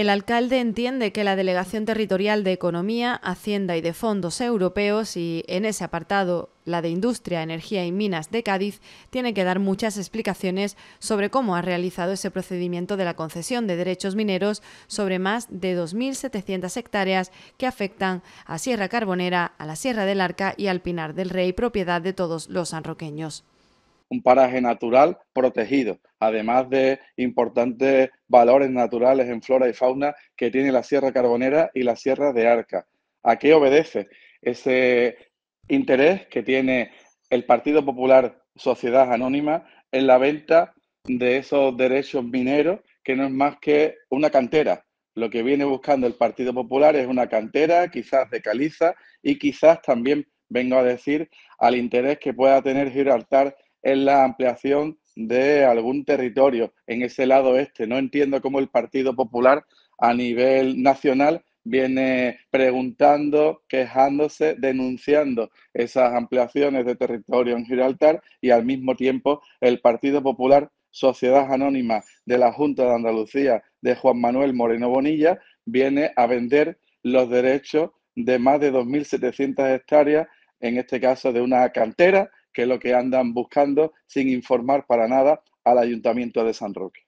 El alcalde entiende que la Delegación Territorial de Economía, Hacienda y de Fondos Europeos y, en ese apartado, la de Industria, Energía y Minas de Cádiz, tiene que dar muchas explicaciones sobre cómo ha realizado ese procedimiento de la concesión de derechos mineros sobre más de 2.700 hectáreas que afectan a Sierra Carbonera, a la Sierra del Arca y al Pinar del Rey, propiedad de todos los sanroqueños un paraje natural protegido, además de importantes valores naturales en flora y fauna que tiene la Sierra Carbonera y la Sierra de Arca. ¿A qué obedece ese interés que tiene el Partido Popular Sociedad Anónima en la venta de esos derechos mineros que no es más que una cantera. Lo que viene buscando el Partido Popular es una cantera, quizás de caliza, y quizás también vengo a decir al interés que pueda tener Gibraltar en la ampliación de algún territorio en ese lado este. No entiendo cómo el Partido Popular a nivel nacional viene preguntando, quejándose, denunciando esas ampliaciones de territorio en Gibraltar y al mismo tiempo el Partido Popular, Sociedad Anónima de la Junta de Andalucía de Juan Manuel Moreno Bonilla, viene a vender los derechos de más de 2.700 hectáreas, en este caso de una cantera que es lo que andan buscando sin informar para nada al Ayuntamiento de San Roque.